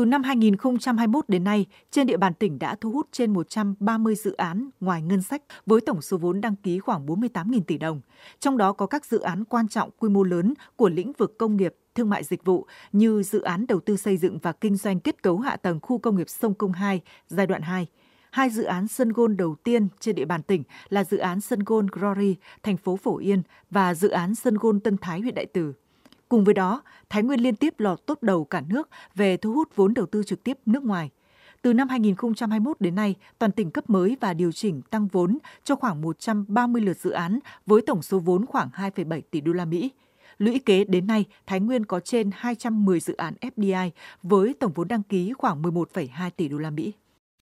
Từ năm 2021 đến nay, trên địa bàn tỉnh đã thu hút trên 130 dự án ngoài ngân sách với tổng số vốn đăng ký khoảng 48.000 tỷ đồng. Trong đó có các dự án quan trọng quy mô lớn của lĩnh vực công nghiệp, thương mại dịch vụ như dự án đầu tư xây dựng và kinh doanh kết cấu hạ tầng khu công nghiệp Sông Công 2 giai đoạn 2. Hai dự án sân gôn đầu tiên trên địa bàn tỉnh là dự án sân gôn Glory, thành phố Phổ Yên và dự án sân gôn Tân Thái, huyện Đại Từ. Cùng với đó, Thái Nguyên liên tiếp lọt top đầu cả nước về thu hút vốn đầu tư trực tiếp nước ngoài. Từ năm 2021 đến nay, toàn tỉnh cấp mới và điều chỉnh tăng vốn cho khoảng 130 lượt dự án với tổng số vốn khoảng 2,7 tỷ đô la Mỹ. Lũy kế đến nay, Thái Nguyên có trên 210 dự án FDI với tổng vốn đăng ký khoảng 11,2 tỷ đô la Mỹ.